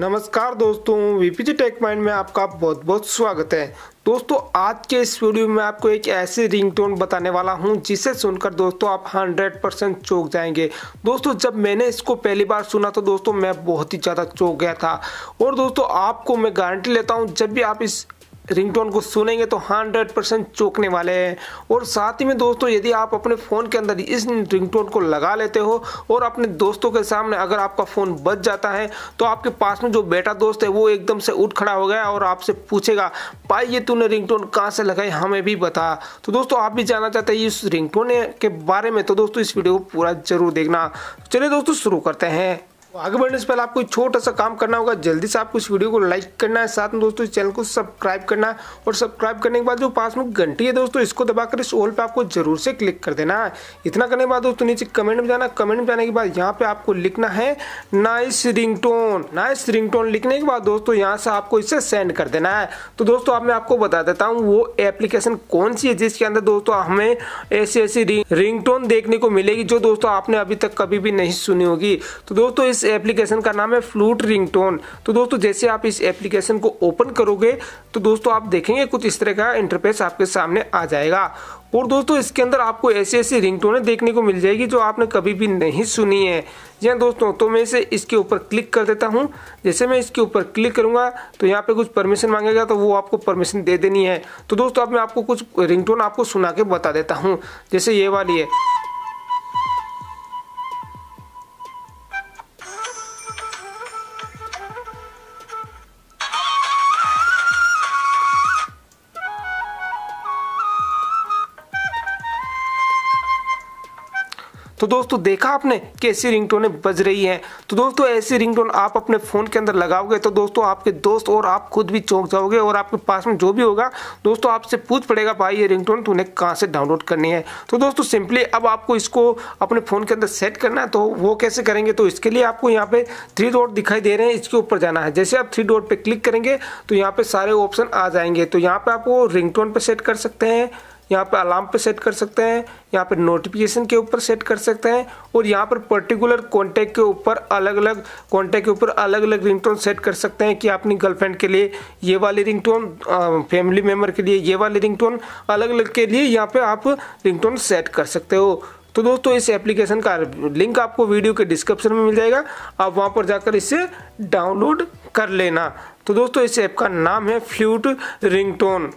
नमस्कार दोस्तों वीपीजी take mind में आपका बहुत बहुत स्वागत है दोस्तों आज के इस वीडियो में आपको एक ऐसी रिंगटोन बताने वाला हूं जिसे सुनकर दोस्तों आप 100 परसेंट चौक जाएंगे दोस्तों जब मैंने इसको पहली बार सुना तो दोस्तों मैं बहुत ही ज़्यादा चौक गया था और दोस्तों आपको मैं गारंटी लेता हूं जब भी आप इस रिंगटोन को सुनेंगे तो 100 परसेंट चौंकने वाले हैं और साथ ही में दोस्तों यदि आप अपने फ़ोन के अंदर इस रिंगटोन को लगा लेते हो और अपने दोस्तों के सामने अगर आपका फ़ोन बच जाता है तो आपके पास में जो बेटा दोस्त है वो एकदम से उठ खड़ा हो गया और आपसे पूछेगा भाई ये तूने रिंगटोन कहाँ से लगाई हमें भी बता तो दोस्तों आप भी जानना चाहते हैं इस रिंग के बारे में तो दोस्तों इस वीडियो को पूरा ज़रूर देखना चलिए दोस्तों शुरू करते हैं तो आगे बढ़ने से पहले आपको छोटा सा काम करना होगा जल्दी से आपको इस वीडियो को लाइक करना है साथ में दोस्तों इस चैनल को सब्सक्राइब करना है और सब्सक्राइब करने के बाद जो पास में घंटी है दोस्तों इसको दबाकर इस ओल पे आपको जरूर से क्लिक कर देना है इतना करने के बाद दोस्तों नीचे कमेंट में जाना कमेंट में जाने के बाद यहाँ पे आपको लिखना है नाइस टोन नाइस रिंगटोन लिखने के बाद दोस्तों यहाँ से आपको इसे सेंड कर देना है तो दोस्तों अब मैं आपको बता देता हूँ वो एप्लीकेशन कौन सी है जिसके अंदर दोस्तों हमें ऐसी ऐसी रिंग देखने को मिलेगी जो दोस्तों आपने अभी तक कभी भी नहीं सुनी होगी तो दोस्तों इस एप्लीकेशन का नाम है फ्लूट रिंगटोन तो दोस्तों जैसे आप इस एप्लीकेशन को ओपन करोगे तो दोस्तों आप देखेंगे कुछ इस तरह का इंटरफेस आपके सामने आ जाएगा और दोस्तों इसके अंदर आपको ऐसी ऐसी रिंगटोनें देखने को मिल जाएगी जो आपने कभी भी नहीं सुनी है जी हाँ दोस्तों तो मैं इसे इसके ऊपर क्लिक कर देता हूँ जैसे मैं इसके ऊपर क्लिक करूँगा तो यहाँ पे कुछ परमिशन मांगेगा तो वो आपको परमिशन दे देनी है तो दोस्तों अब मैं आपको कुछ रिंगटोन आपको सुना के बता देता हूँ जैसे ये वाली है तो दोस्तों देखा आपने कि ऐसी रिंगटोनें बज रही हैं तो दोस्तों ऐसी रिंगटोन आप अपने फ़ोन के अंदर लगाओगे तो दोस्तों आपके दोस्त और आप खुद भी चौंक जाओगे और आपके पास में जो भी होगा दोस्तों आपसे पूछ पड़ेगा भाई ये रिंगटोन तूने कहाँ से डाउनलोड करनी है तो दोस्तों सिंपली अब आपको इसको अपने फ़ोन के अंदर सेट करना है तो वो कैसे करेंगे तो इसके लिए आपको यहाँ पे थ्री डॉट दिखाई दे रहे हैं इसके ऊपर जाना है जैसे आप थ्री डॉट पे क्लिक करेंगे तो यहाँ पे सारे ऑप्शन आ जाएंगे तो यहाँ पे आपको रिंगटोन पे सेट कर सकते हैं यहाँ पे अलार्म पे सेट कर सकते हैं यहाँ पे नोटिफिकेशन के ऊपर सेट कर सकते हैं और यहाँ पर पर्टिकुलर कॉन्टैक्ट के ऊपर अलग अलग कॉन्टैक्ट के ऊपर अलग अलग रिंगटोन सेट कर सकते हैं कि अपनी गर्लफ्रेंड के लिए ये वाली रिंगटोन फैमिली मेम्बर के लिए ये वाली रिंगटोन अलग अलग के लिए यहाँ पर आप रिंगटोन सेट कर सकते हो तो दोस्तों इस एप्लीकेशन का लिंक आपको वीडियो के डिस्क्रिप्शन में मिल जाएगा आप वहाँ पर जाकर इसे डाउनलोड कर लेना तो दोस्तों इस ऐप का नाम है फ्लूट रिंगटोन